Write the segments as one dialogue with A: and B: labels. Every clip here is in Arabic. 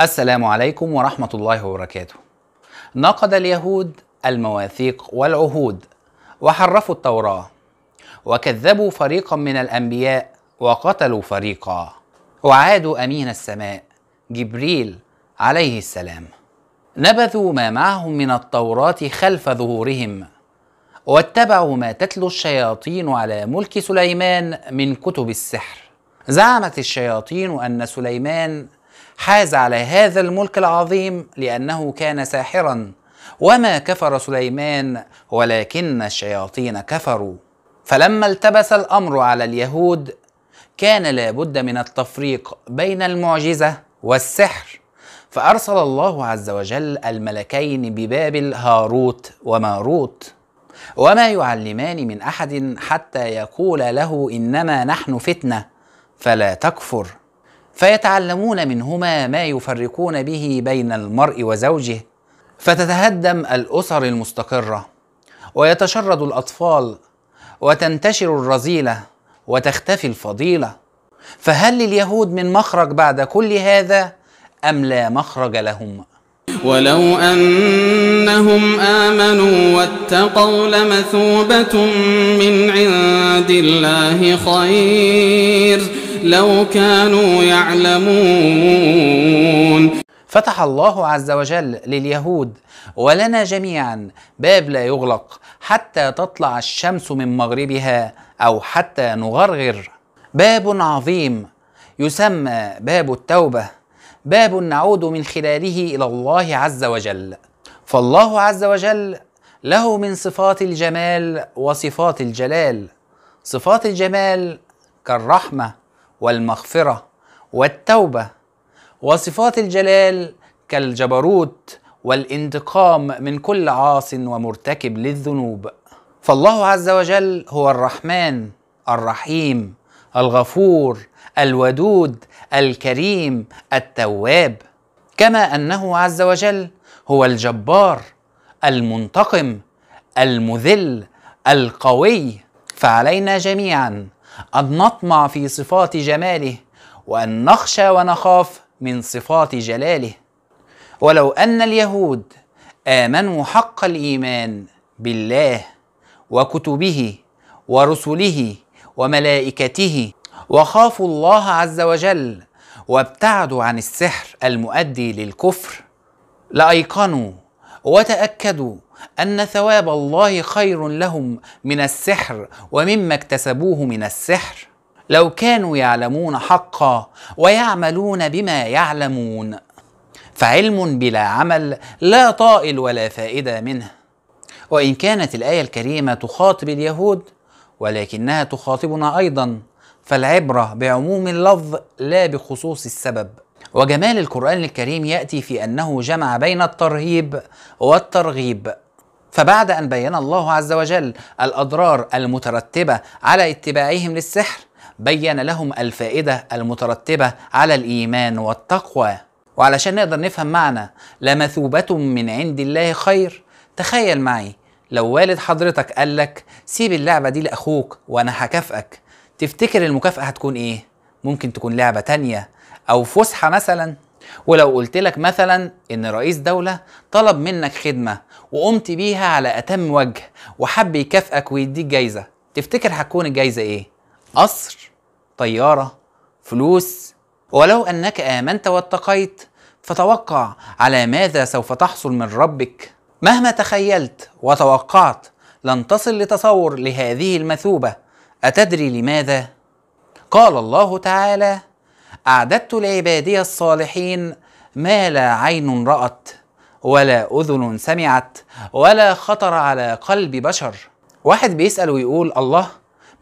A: السلام عليكم ورحمة الله وبركاته. نقد اليهود المواثيق والعهود، وحرفوا التوراة، وكذبوا فريقا من الأنبياء، وقتلوا فريقا، وعادوا أمين السماء جبريل عليه السلام. نبذوا ما معهم من التوراة خلف ظهورهم، واتبعوا ما تتلو الشياطين على ملك سليمان من كتب السحر. زعمت الشياطين أن سليمان حاز على هذا الملك العظيم لأنه كان ساحرا وما كفر سليمان ولكن الشياطين كفروا فلما التبس الأمر على اليهود كان لابد من التفريق بين المعجزة والسحر فأرسل الله عز وجل الملكين ببابل هاروت وماروت وما يعلمان من أحد حتى يقول له إنما نحن فتنة فلا تكفر فيتعلمون منهما ما يفرقون به بين المرء وزوجه فتتهدم الاسر المستقره ويتشرد الاطفال وتنتشر الرذيله وتختفي الفضيله فهل لليهود من مخرج بعد كل هذا ام لا مخرج لهم ولو أنهم آمنوا واتقوا لمثوبة من عند الله خير لو كانوا يعلمون فتح الله عز وجل لليهود ولنا جميعا باب لا يغلق حتى تطلع الشمس من مغربها او حتى نغرغر باب عظيم يسمى باب التوبه باب نعود من خلاله الى الله عز وجل فالله عز وجل له من صفات الجمال وصفات الجلال صفات الجمال كالرحمه والمغفرة والتوبة وصفات الجلال كالجبروت والانتقام من كل عاص ومرتكب للذنوب فالله عز وجل هو الرحمن الرحيم الغفور الودود الكريم التواب كما انه عز وجل هو الجبار المنتقم المذل القوي فعلينا جميعا أن نطمع في صفات جماله وأن نخشى ونخاف من صفات جلاله ولو أن اليهود آمنوا حق الإيمان بالله وكتبه ورسله وملائكته وخافوا الله عز وجل وابتعدوا عن السحر المؤدي للكفر لايقنوا وتاكدوا ان ثواب الله خير لهم من السحر ومما اكتسبوه من السحر لو كانوا يعلمون حقا ويعملون بما يعلمون فعلم بلا عمل لا طائل ولا فائده منه وان كانت الايه الكريمه تخاطب اليهود ولكنها تخاطبنا ايضا فالعبره بعموم اللفظ لا بخصوص السبب وجمال القرآن الكريم يأتي في أنه جمع بين الترهيب والترغيب فبعد أن بين الله عز وجل الأضرار المترتبة على اتباعهم للسحر بين لهم الفائدة المترتبة على الإيمان والتقوى وعلشان نقدر نفهم معنى لمثوبة من عند الله خير تخيل معي لو والد حضرتك قال لك سيب اللعبة دي لأخوك وأنا هكافئك تفتكر المكافأة هتكون إيه؟ ممكن تكون لعبة تانية او فسحه مثلا ولو قلت لك مثلا ان رئيس دوله طلب منك خدمه وقمت بيها على اتم وجه وحب يكافئك ويديك جايزه تفتكر هتكون الجايزه ايه قصر طياره فلوس ولو انك امنت واتقيت فتوقع على ماذا سوف تحصل من ربك مهما تخيلت وتوقعت لن تصل لتصور لهذه المثوبه اتدري لماذا قال الله تعالى أعددت لعبادي الصالحين ما لا عين رأت ولا أذن سمعت ولا خطر على قلب بشر واحد بيسأل ويقول الله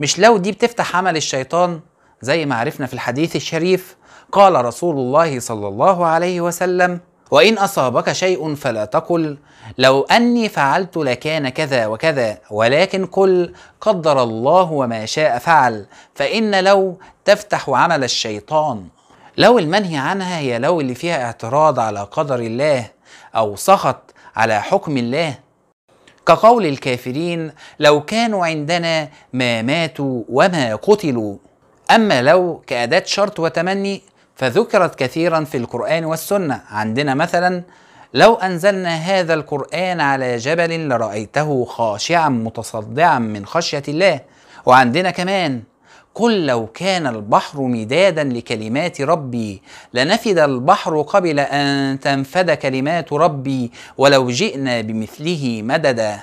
A: مش لو دي بتفتح عمل الشيطان زي ما عرفنا في الحديث الشريف قال رسول الله صلى الله عليه وسلم وإن أصابك شيء فلا تقل لو أني فعلت لكان كذا وكذا ولكن قل قدر الله وما شاء فعل فإن لو تفتح عمل الشيطان لو المنهي عنها هي لو اللي فيها اعتراض على قدر الله أو سخط على حكم الله كقول الكافرين لو كانوا عندنا ما ماتوا وما قتلوا أما لو كأداة شرط وتمني فذكرت كثيرا في القرآن والسنة عندنا مثلا لو أنزلنا هذا القرآن على جبل لرأيته خاشعا متصدعا من خشية الله وعندنا كمان قل لو كان البحر مدادا لكلمات ربي لنفد البحر قبل أن تنفد كلمات ربي ولو جئنا بمثله مددا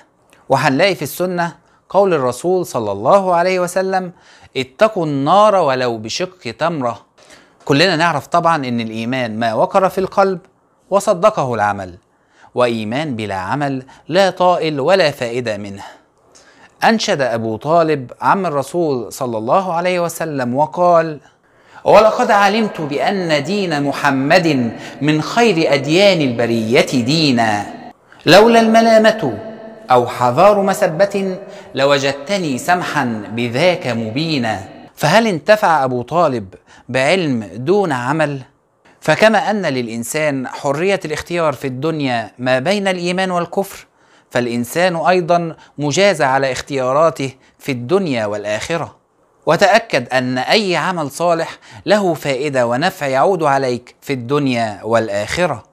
A: وهنلاقي في السنة قول الرسول صلى الله عليه وسلم اتقوا النار ولو بشق تمره كلنا نعرف طبعا ان الايمان ما وقر في القلب وصدقه العمل وايمان بلا عمل لا طائل ولا فائده منه انشد ابو طالب عم الرسول صلى الله عليه وسلم وقال ولقد علمت بان دين محمد من خير اديان البريه دينا لولا الملامه او حذار مسبه لوجدتني سمحا بذاك مبينا فهل انتفع ابو طالب بعلم دون عمل فكما ان للانسان حريه الاختيار في الدنيا ما بين الايمان والكفر فالانسان ايضا مجاز على اختياراته في الدنيا والاخره وتاكد ان اي عمل صالح له فائده ونفع يعود عليك في الدنيا والاخره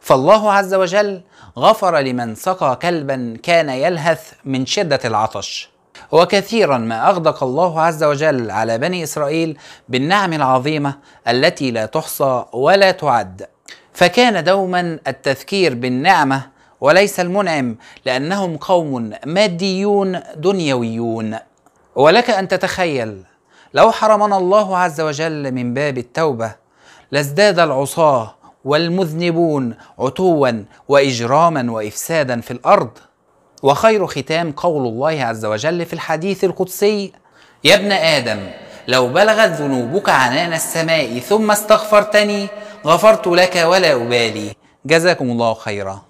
A: فالله عز وجل غفر لمن سقى كلبا كان يلهث من شده العطش وكثيرا ما أغدق الله عز وجل على بني إسرائيل بالنعم العظيمة التي لا تحصى ولا تعد فكان دوما التذكير بالنعمة وليس المنعم لأنهم قوم ماديون دنيويون ولك أن تتخيل لو حرمنا الله عز وجل من باب التوبة لازداد العصاة والمذنبون عتوا وإجراما وإفسادا في الأرض وخير ختام قول الله عز وجل في الحديث القدسي يا ابن ادم لو بلغت ذنوبك عنان السماء ثم استغفرتني غفرت لك ولا ابالي جزاكم الله خيرا